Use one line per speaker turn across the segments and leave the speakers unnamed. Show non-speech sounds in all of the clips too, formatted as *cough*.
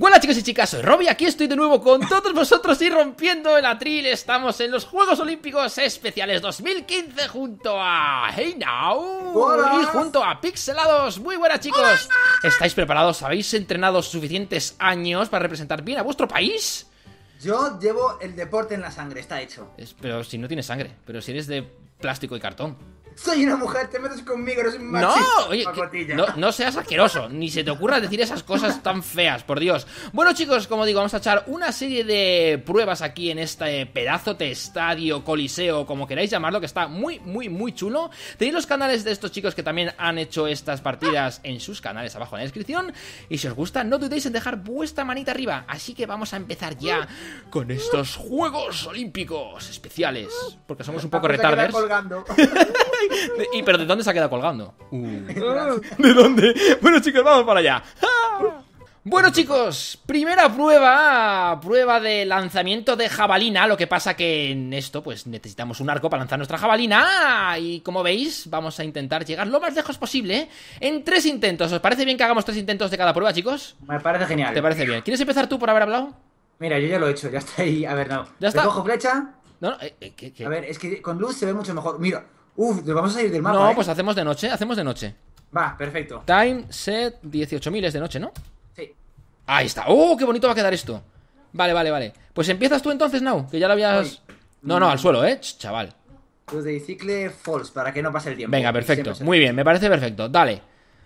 Hola chicos y chicas, soy Robbie, aquí estoy de nuevo con todos vosotros y rompiendo el atril Estamos en los Juegos Olímpicos Especiales 2015 junto a Hey Now y junto a Pixelados Muy buenas chicos, ¿estáis preparados? ¿Habéis entrenado suficientes años para representar bien a vuestro país? Yo llevo el deporte en la sangre, está hecho Pero si no tienes sangre, pero si eres de plástico y cartón soy una mujer, te metes conmigo, No, oye, no, no, seas asqueroso, ni se te ocurra decir esas cosas tan feas, por Dios. Bueno, chicos, como digo, vamos a echar una serie de pruebas aquí en este pedazo de estadio, coliseo, como queráis llamarlo, que está muy, muy, muy chulo. Tenéis los canales de estos chicos que también han hecho estas partidas en sus canales abajo en la descripción. Y si os gusta, no dudéis en dejar vuestra manita arriba. Así que vamos a empezar ya con estos Juegos Olímpicos especiales, porque somos un poco retarders. *laughs* y, pero ¿de dónde se ha quedado colgando? Uh. ¿De dónde? Bueno, chicos, vamos para allá. ¡Ah! Bueno, chicos, primera prueba. Prueba de lanzamiento de jabalina. Lo que pasa que en esto, pues necesitamos un arco para lanzar nuestra jabalina. Y como veis, vamos a intentar llegar lo más lejos posible en tres intentos. ¿Os parece bien que hagamos tres intentos de cada prueba, chicos? Me parece genial. ¿Te parece bien? ¿Quieres empezar tú por haber hablado? Mira, yo ya lo he hecho, ya está ahí. A ver, no. Ya está. flecha. No, no, eh, eh, A ver, es que con luz se ve mucho mejor. Mira, Uf, nos vamos a ir del mapa. No, ¿eh? pues hacemos de noche, hacemos de noche. Va, perfecto. Time set 18.000 es de noche, ¿no? Sí. Ahí está. ¡Uh, qué bonito va a quedar esto! Vale, vale, vale. Pues empiezas tú entonces, Now, que ya lo habías. No, no, al suelo, ¿eh? chaval. Pues de bicicle false, para que no pase el tiempo. Venga, perfecto. Muy bien, me parece perfecto. Dale.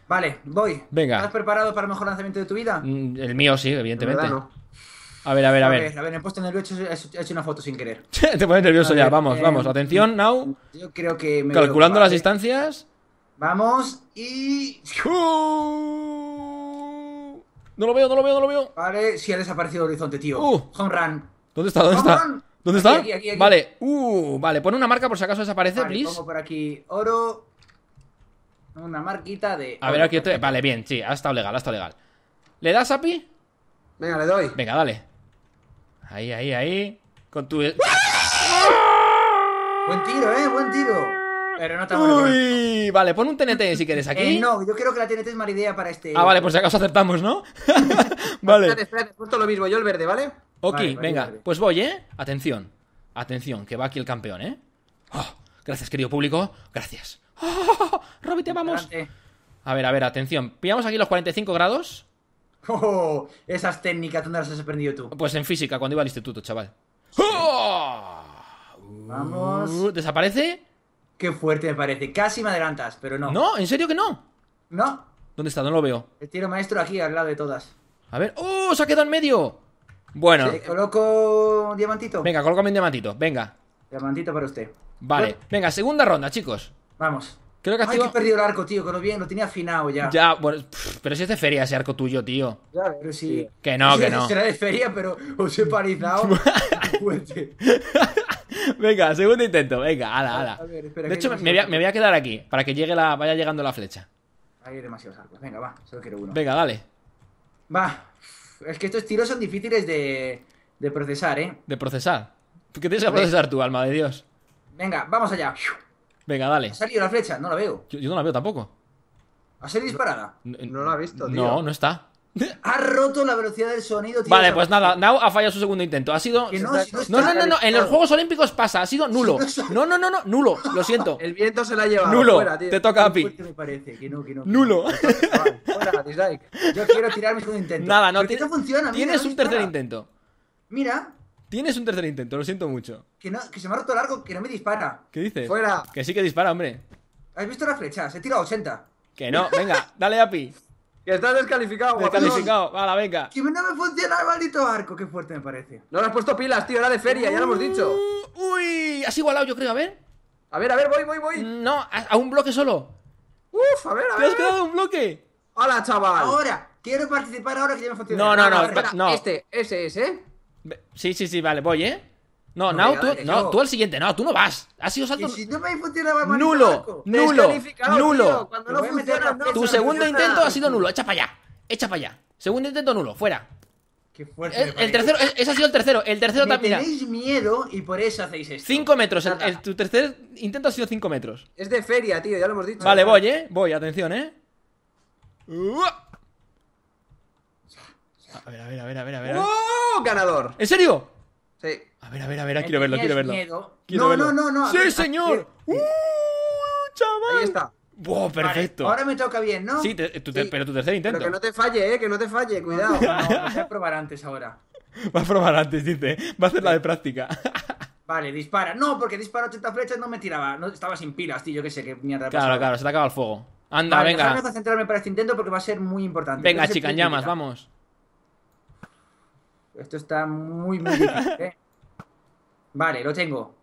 Vale, voy. Venga. ¿Estás preparado para el mejor lanzamiento de tu vida? Mm, el mío sí, evidentemente. A ver, a ver, a ver. A ver, he puesto me he puesto nervioso, he hecho una foto sin querer. *laughs* Te pones nervioso ya, vamos, eh, vamos. Atención, now. Yo creo que me Calculando las distancias. Vamos y. no lo veo, no lo veo, no lo veo. Vale, sí ha desaparecido el horizonte, tío. Uh. Home run. ¿Dónde está? ¿Dónde está? Run. ¿Dónde está? vale, uh, vale, pon una marca por si acaso desaparece, vale, Pongo por aquí oro. Una marquita de. A ver, aquí estoy. Vale, bien, sí, ha estado legal, ha estado legal. ¿Le das Api? Venga, le doy. Venga, dale. Ahí, ahí, ahí. Con tu. Buen tiro, eh, buen tiro. Pero no te Uy, vale, pon un TNT si quieres eh, aquí. no, yo creo que la TNT es mala idea para este. Ah, vale, pues si acaso acertamos, ¿no? *laughs* vale. Espérate, espérate, lo mismo, yo el verde, ¿vale?
Ok, venga,
pues voy, ¿eh? Atención, atención, que va aquí el campeón, ¿eh? Ah, gracias, querido público, gracias. Ah, Robi, te vamos. A ver, a ver, atención. Pillamos aquí los 45 grados. *laughs* Oh, esas técnicas, ¿dónde las has aprendido tú? Pues en física, cuando iba al instituto, chaval. ¡Oh! Vamos. Uh, ¿Desaparece? Qué fuerte me parece. Casi me adelantas, pero no. ¿No? ¿En serio que no? No. ¿Dónde está? No lo veo. El tiro maestro aquí, al lado de todas. A ver. ¡Oh! Se ha quedado en medio. Bueno. coloco diamantito. Venga, colócame un diamantito. Venga. Diamantito para usted. Vale. Venga, segunda ronda, chicos. Vamos. Creo que ha que perdido el arco, tío, que lo, bien, lo tenía afinado ya. Ya, bueno, pero si es de feria ese arco tuyo, tío. Ya, pero sí. Que no, *laughs* que no. Será de feria, pero os he parizado. *laughs* *laughs* venga, segundo intento, venga, hala, ala. de hecho, me voy, a, me quedar aquí, para que llegue la, vaya llegando la flecha. Hay demasiados arcos, venga, va, solo quiero uno. Venga, dale. Va, es que estos tiros son difíciles de, de procesar, ¿eh? De procesar. ¿Qué tienes que procesar tú, alma de Dios? Venga, vamos allá. Venga, dale. ¿Ha salido la flecha? No la veo. Yo, no la veo tampoco. ¿Ha salido disparada? No, la ha visto, tío. No, no está. Ha roto la velocidad del sonido, tío. Vale, pues nada, Now ha fallado su segundo intento. Ha sido. No, no, no, no, en los Juegos Olímpicos pasa, ha sido nulo. No, no, no, no, nulo, lo siento. *laughs* El viento se la ha llevado. Nulo, fuera, tío. te toca a Pi. parece, que no, que no. nulo. *laughs* Fuera, dislike. Yo quiero tirar mi segundo intento. Nada, no, no funciona, Tienes un tercer intento. Mira, Tienes un tercer intento, lo siento mucho. Que, se me ha roto el arco, que no me dispara. ¿Qué dices? Fuera. Que sí que dispara, hombre. ¿Has visto las flechas? He tirado 80. Que no, venga, dale api. Que estás descalificado, Descalificado, vale, venga. Que no me funciona el maldito arco, qué fuerte me parece. No le has puesto pilas, tío, era de feria, ya lo hemos dicho. Uh, uy, has igualado, yo creo, a ver. A ver, a ver, voy, voy, voy. Mm, no, a, un bloque solo. Uf, a ver, a ver. Te has quedado un bloque. Hola, chaval. Ahora, quiero participar ahora que ya me funciona. No, no, no, no, no, Este, ese es, ¿eh? Sí, sí, sí, vale, voy, ¿eh? No, no, tú, no, tú al siguiente, no, tú no vas. Ha sido salto. Si no me nulo, nulo, nulo. cuando no funciona, tu segundo intento ha sido nulo, echa para allá. Echa para allá. Segundo intento nulo, fuera. Qué fuerte. El, tercero, e, ese ha sido el tercero. El tercero también. Tenéis miedo y por eso hacéis esto. Cinco metros. tu tercer intento ha sido 5 metros. Es de feria, tío, ya lo hemos dicho. Vale, voy, eh. Voy, atención, eh. A ver, a ver, a ver, a ver. A ver ganador. ¿En serio? Sí. A ver, a ver, a ver, ah, quiero verlo, quiero verlo. Miedo. no, no, no, no. Sí, señor. ¡Uh, chaval! Ahí está. Wow, perfecto. ahora me toca bien, ¿no? Eh, sí, pero tu tercer intento. Pero que no te falle, eh, que no te falle, cuidado. No, voy a probar antes ahora. *laughs* Va a probar antes, dice. Va a hacer la de práctica. *laughs* Vale, dispara. No, porque dispara 80 flechas, no me tiraba. No, estaba sin pilas, tío, yo qué sé, qué mierda. Claro, claro, se te acaba el fuego. Anda, venga! venga. a centrarme para este intento porque va a ser muy importante. Venga, chica, llamas, vamos. Esto está muy, muy ¿eh? *laughs* Vale, lo tengo.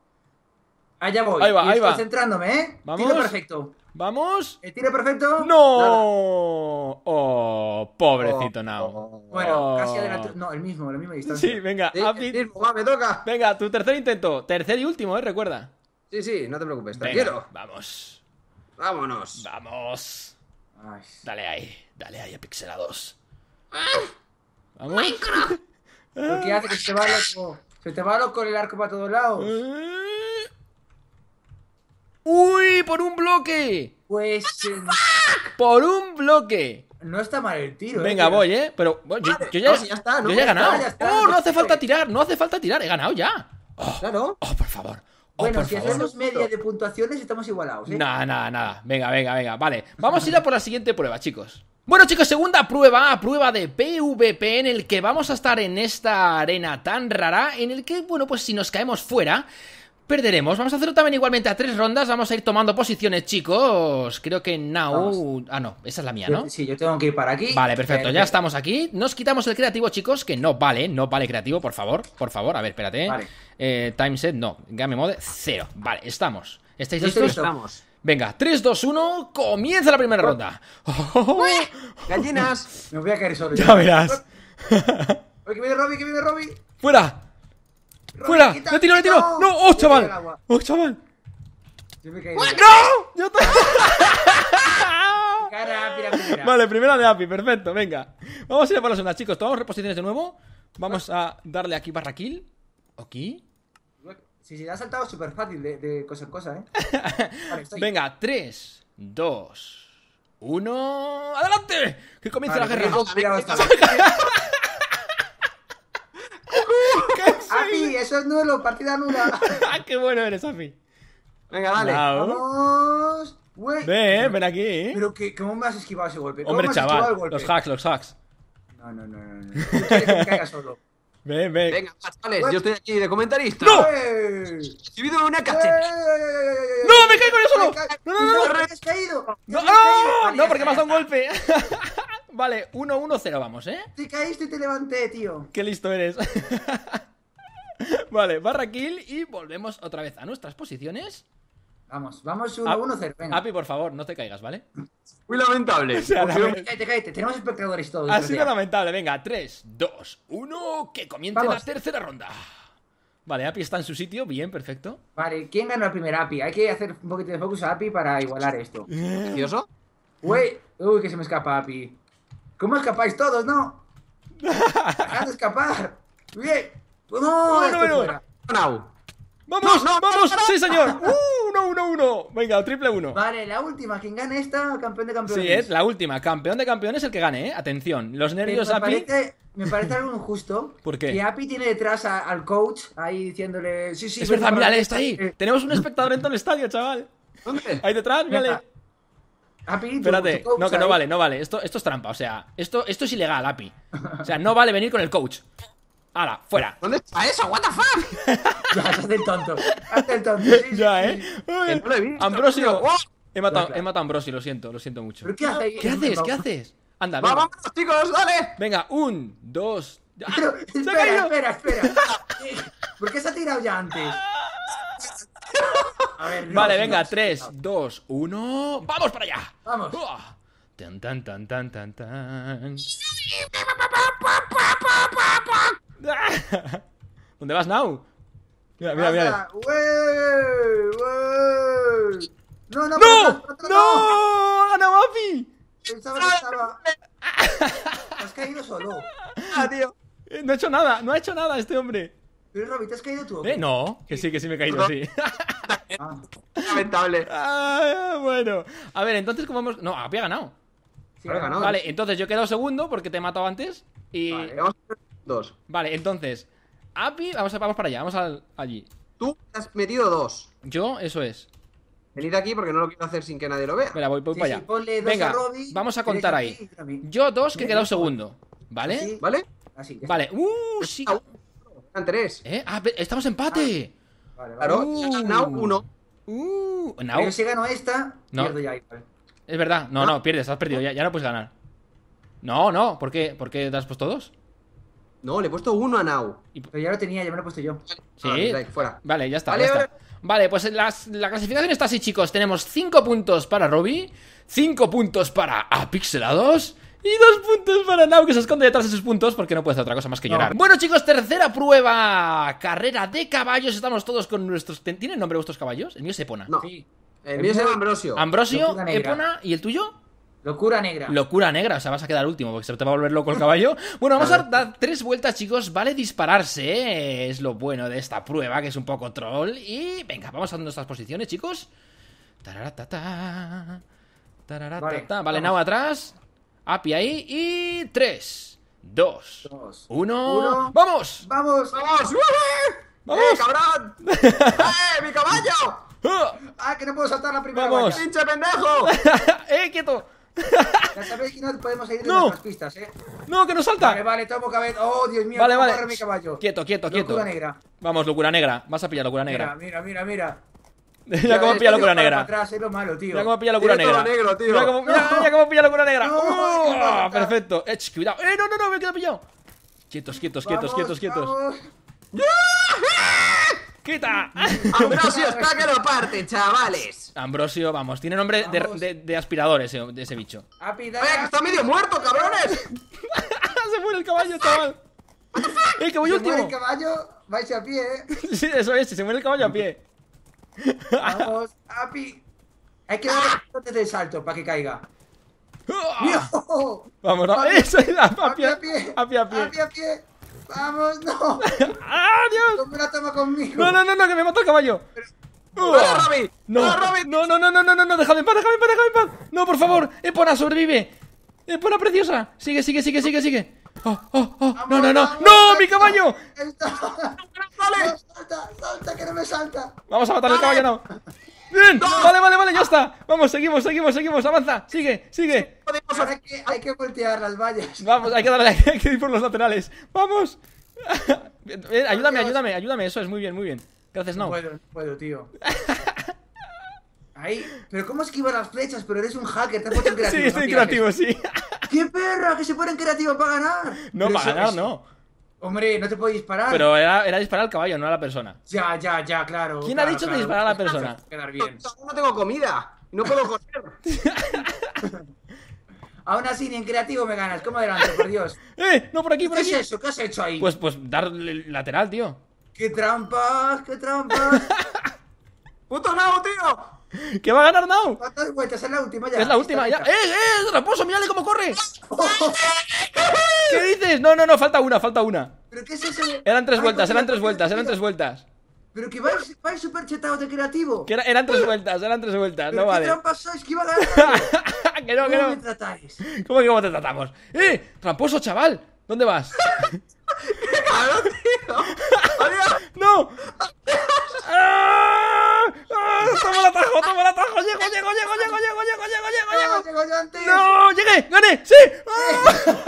Allá voy. Ahí va, ahí estoy va. centrándome, ¿eh? Vamos. Tiro perfecto. ¿Vamos? ¿El tiro perfecto? ¡No! ¡Oh! Pobrecito oh, Nao. Oh. bueno, casi oh. adelante. No, el mismo, la misma distancia. Sí, venga. el mismo, me toca. Venga, tu tercer intento. Tercer y último, ¿eh? Recuerda. Sí, sí, no te preocupes. Te quiero. Vamos. Vámonos. Vamos. Dale ahí. Dale ahí a pixelados. ¡Ah! Vamos. Minecraft. Qué hace que se te va loco. Se te va loco el arco para todos lados. Eh. ¡Uy! ¡Por un bloque! Pues. Eh, ¡Por un bloque! No está mal el tiro. Eh, Venga, voy, ¿eh? Pero yo, ya, he ganado. Oh, no, hace falta tirar, no hace falta tirar. He ganado ya. Oh, claro. Oh, por favor. Oh, bueno, si hacemos media de puntuaciones estamos igualados. ¿eh? Nada, nada, nada. Venga, venga, venga. Vale, vamos a ir a por la siguiente prueba, chicos. Bueno chicos, segunda prueba, prueba de PvP en el que vamos a estar en esta arena tan rara, en el que, bueno, pues si nos caemos fuera, perderemos. Vamos a hacerlo también igualmente a tres rondas. Vamos a ir tomando posiciones, chicos. Creo que Now. Ah, no, esa es la mía, ¿no? Sí, yo tengo que ir para aquí. Vale, perfecto, ya eh, estamos aquí. Nos quitamos el creativo, chicos, que no vale, no vale creativo, por favor, por favor. A ver, espérate. ¿eh? Eh, time set, no. Game mode, cero. Vale, estamos. ¿Estáis listos? Estamos. Venga, 3, 2, 1, comienza la primera ronda. *laughs* Gallinas. Me voy a caer solo. Ya verás. ¡Que viene Robby! ¡Que viene Robby! ¡Fuera! ¡Fuera! ¡Le tiro, le tiro! ¡No! no. ¡Oh, chaval! ¡Oh, chaval! Yo ¡No! ¡Yo Cara, Vale, primera de API, perfecto, venga. Vamos a ir a por la ondas, chicos. Tomamos reposiciones de nuevo. Vamos a darle aquí kill Aquí. Si se le ha saltado es súper fácil de, de, cosa en cosa, ¿eh? *laughs* venga, 3, 2, 1. ¡Adelante! ¡Que comience la guerra! *laughs* eso es nulo, partida nula. ¡Qué bueno eres, Afi. Venga, dale. Vamos. Güey. Ven, ven aquí. Pero qué, ¿cómo me has esquivado ese golpe? Hombre, chaval, el golpe? los hacks, los hacks. No, no, no, no. no. solo. Ven, ven. Venga, chavales, yo estoy aquí de comentarista. ¡No! He vivido una cacheta. ¡No, me caigo yo solo! ¡No, no, no! ¡No, Has caído. no, no, no porque me has dado un golpe! vale, 1-1-0 vamos, ¿eh? Te caíste y te levanté, tío. ¡Qué listo eres! *laughs* Vale, barra kill y volvemos otra vez a nuestras posiciones. Vamos, vamos 1 0 Uno, ah, venga. Api, por favor, no te caigas, ¿vale? *laughs* Muy lamentable. *laughs* Cállate, cállate, tenemos espectadores todos. Ha sido lamentable, venga, 3, 2, 1, que comience la tercera ronda. Vale, Api está en su sitio, bien, perfecto. Vale, ¿quién ganó el primer Api? Hay que hacer un poquito de focus a Api para igualar esto. Uy, uy, que se me escapa Api. ¿Cómo escapáis todos, no? ¡Dejad de escapar! ¡Bien! Vamos, vamos, sí señor. Uh, uno, uno, uno. Venga, triple uno. Vale, la última, quien gane esta, campeón de campeones. Sí, es la última, campeón de campeones el que gane, eh. Atención, los nervios me, Api. Parece, me parece algo injusto. *laughs* ¿Por qué? Que Api tiene detrás al coach ahí diciéndole, sí, sí. Es verdad, mírale, está ahí. Tenemos un espectador en todo el estadio, chaval. ¿Dónde? Ahí detrás, mírale. Api, Espérate, no, que no vale, no vale. Esto, esto es trampa, o sea, esto, esto es ilegal, Api. O sea, no vale venir con el coach. ¡Hala! ¡Fuera! ¿Dónde está eso? ¿What the fuck? ya, se hace el tonto. Hazte el tonto. Sí, ya, ¿eh? Sí. No lo he visto, Ambrosio. ¡Oh! He matado, ya, he matado a Ambrosio, lo siento, lo siento mucho. ¿Pero qué, hace ¿Qué haces? ¿Qué haces? Anda, venga. ¡Vamos, chicos! ¡Dale! Venga, un, dos. ¡Ah! Pero, espera, espera, espera. ¿Por qué se ha tirado ya antes? A ver, no, vale, venga, 3, 2, 1. ¡Vamos para allá! ¡Vamos! Tan, tan, tan, tan, tan, tan. *laughs* ¿Dónde vas now? Mira, mira, mira. No, no, ¡No! ¡No! ¡Ana Mafi! Pensaba que estaba. ¿Has caído solo? *laughs* Ah, tío. Eh, no ha hecho nada, no ha hecho nada este hombre. ¿te has caído tú? ¿Eh? No, que sí, que sí me he caído, sí. *laughs* Ah. Lamentable. Ah, bueno. A ver, entonces, ¿cómo hemos.? No, había ganado. ganado. Vale, entonces yo he quedado segundo porque te he matado antes. Y. Vale, Dos. Vale, entonces, API, vamos, vamos para allá, vamos allí. Tú has metido dos. Yo, eso es. Venid aquí porque no lo quiero hacer sin que nadie lo vea. Venga, voy, para allá. vamos a contar ahí. Yo dos, que he quedado segundo. ¿Vale? Así, ¿Vale? Vale. vale uh Sí. Están tres. ¿Eh? Ah, estamos empate. vale, Claro. Uh. uno. Uh, Pero si gano esta, Es verdad. No, ah. no, pierdes, has perdido. Ya, ya no puedes ganar. No, no. ¿Por qué, ¿Por qué te has puesto dos? No, le he puesto uno a Nau. Pero ya lo tenía, ya me lo he puesto yo. Sí. Ah, pues vale, ya está. Vale, pues la clasificación está así, chicos. Tenemos 5 puntos para Robby, 5 puntos para Apixelados. Y dos puntos para Nau que se esconde detrás de sus puntos porque no puede hacer otra cosa más que llorar. Bueno, chicos, tercera prueba. Carrera de caballos. Estamos todos con nuestros. ¿Tienen nombre vuestros caballos? El mío es Epona. No. El, mío es Ambrosio. Ambrosio, Epona. ¿Y el tuyo? Locura negra. Locura negra, o sea, vas a quedar último porque se te va a volver loco el caballo. *laughs* Bueno, vamos a, dar tres vueltas, chicos. Vale dispararse, ¿eh? es lo bueno de esta prueba, que es un poco troll. Y venga, vamos a nuestras posiciones, chicos. Tararatata. Tararatata. Vale, vale atrás. Api ahí. Y tres, dos, uno. ¡Vamos! ¡Vamos! ¡Vamos! ¡Eh, ¡Vamos! ¡Eh, cabrón! *laughs* ¡Eh, mi caballo! Uh. ¡Ah, que no puedo saltar la primera! ¡Vamos! ¡Pinche pendejo! *laughs* ¡Eh, quieto! Ya sabéis que no podemos ir de no. las pistas, ¿eh? No, que nos salta. Vale, vale, tomo cabeza. Oh, Dios mío, vale, vale. mi caballo. Quieto, quieto, quieto. Locura negra. Vamos, locura negra. Vas a pillar locura negra. Mira, mira, mira, mira. Mira *laughs* cómo pilla locura negra. Atrás, es lo malo, tío. Mira cómo pilla locura negra. Negro, tío. Mira, cómo, mira, mira cómo pilla locura negra. No, ¡Oh! perfecto. Eh, cuidado. Eh, no, no, no, me he quedado pillado. Quietos, quietos, quietos, vamos, quietos, quietos. ¡Quita! Ambrosio está que lo parte, chavales. Ambrosio, vamos, tiene nombre de, de, de aspirador ese, de bicho. Api, que está medio muerto, cabrones! *laughs* ¡Se muere el caballo, chaval! El que último! Si muere el caballo, vais a pie, ¿eh? *laughs* sí, eso es, se muere el caballo a pie. Vamos, api. Hay que darle ah. antes de salto para que caiga. *laughs* Vamos, api, api, ¡Api, a pie, ¡Api, a pie. Vamos, no. ¡Adiós! No me la toma conmigo. No, no, no, no, que me mata el caballo. ¡No, uh. Robin, ¡No, no, No, no, no, no, no, no, no, déjame en paz, déjame en paz, déjame en paz. No, por favor, Epona, sobrevive. Epona preciosa. Sigue, sigue, sigue, sigue, sigue. Oh, oh, oh. No, no, no. ¡No, mi caballo! ¡Salta, salta, que no me salta! Vamos a matar el caballo, no. ¡Bien! Vale, vale, vale, ya está. Vamos, seguimos, seguimos, seguimos. Avanza, sigue, sigue. hay que, voltear las vallas. Vamos, hay que darle, *laughs* hay que ir por los laterales. ¡Vamos! *laughs* Eh, ayúdame, ayúdame, ayúdame. Eso es muy bien, muy bien. Gracias, no. No puedo, puedo, tío. *laughs* Ahí. Pero ¿cómo esquivas las flechas? Pero eres un hacker, te has puesto creativo. Sí, estoy creativo, sí. ¡Qué perra! Que se ponen creativo para ganar. No, para ganar, no. Hombre, no te puedo disparar. Pero era, era disparar al caballo, no a la persona. Ya, ya, ya, claro. ¿Quién ha dicho que disparar a la persona? Quedar bien. No, tengo comida. No puedo correr. *laughs* Aún así, ni en creativo me ganas. ¿Cómo adelante, por Dios? *laughs* ¡Eh! No, por aquí, por aquí. ¿Qué es eso? ¿Qué has hecho ahí? Pues, pues dar lateral, tío. ¡Qué trampas! ¡Qué trampas! *laughs* ¡Puto Nau, tío! ¿Qué va a ganar Nao? Es la última ya. Es la última, ya. ¡Eh, eh! eh! ¡Raposo, mírale cómo corre! ¿Qué dices? No, no, no, falta una, falta una. ¿Pero qué es eso? Eran tres vueltas, eran tres vueltas, eran tres vueltas. Pero que vais, vais super chetados de creativo. eran tres vueltas, eran tres vueltas, no vale. ¿Qué trampas a *laughs* que no, que no. ¿Cómo me tratáis? ¿Cómo que cómo te tratamos? ¡Eh! ¡Tramposo, chaval! ¿Dónde vas? ¡Cabrón, tío! ¡No! ¡Ah! ¡Ah! ¡Toma el atajo, toma el atajo! ¡Llego, llego, llego, llego, llego, llego, llego, llego, ah, llego! no ¡Llegué! ¡Gané! ¡Sí! ¡Ah! *laughs*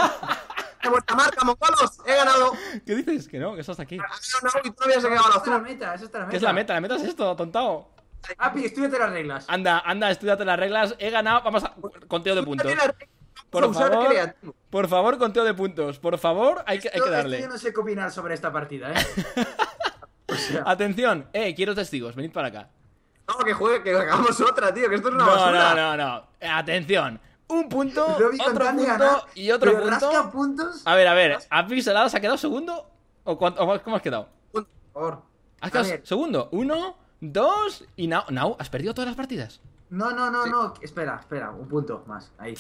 que no, que eso está aquí. Ah, no, no, y todavía se la meta, ¿Qué es la meta? La meta es esto, tontao. Api, estudiate las reglas. Anda, anda, estudiate las reglas. He ganado. Vamos a. Conteo de puntos. Por favor, por favor, conteo de puntos. Por favor, hay que, hay que darle. Yo no sé qué opinar sobre esta partida, ¿eh? *laughs* Atención, eh, quiero testigos, venid para acá. No, que juegue, que hagamos otra, tío, que esto es una basura. No, no, no, eh, Atención. Un punto, otro punto y otro punto. A ver, a ver, Api se ha quedado segundo ¿O, cómo has quedado? Por segundo. Uno, dos y now, now. ¿Has perdido todas las partidas? No, no, no, no. Espera, espera. Un punto más. Ahí.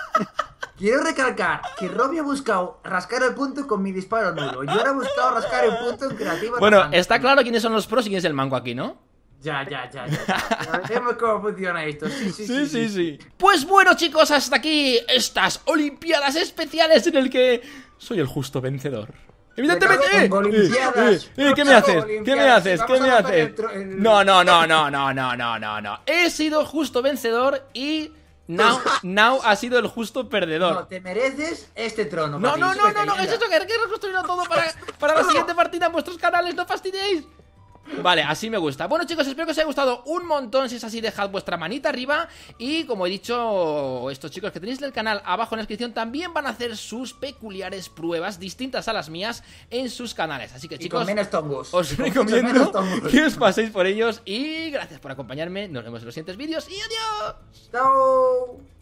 *laughs* Quiero recalcar que Robbie ha buscado rascar el punto con mi disparo nulo. Yo ahora he buscado rascar el punto en Bueno, está claro quiénes son los pros y quién es el mango aquí, ¿no? Ya, ya, ya, ya. Vemos cómo funciona esto. sí, sí sí sí, Pues bueno, chicos, hasta aquí estas Olimpiadas especiales en el que soy el justo vencedor. Evidentemente, eh, eh, eh, eh ¿qué me haces? ¿Qué me haces? ¿Qué me haces? No, no, no, *laughs* no, no, no, no, no, no. He sido justo vencedor y Now, *laughs* Now ha sido el justo perdedor. No, te mereces este trono. No, no, no, no, no, es eso que reconstruirlo todo para, para la siguiente *laughs* partida vuestros canales, no fastidiéis. Vale, así me gusta. Bueno, chicos, espero que os haya gustado un montón. Si es así, dejad vuestra manita arriba. Y como he dicho, estos chicos que tenéis en el canal abajo en la descripción también van a hacer sus peculiares pruebas distintas a las mías en sus canales. Así que, chicos, os recomiendo que os paséis por ellos. Y gracias por acompañarme. Nos vemos en los siguientes vídeos. Y adiós. Chao.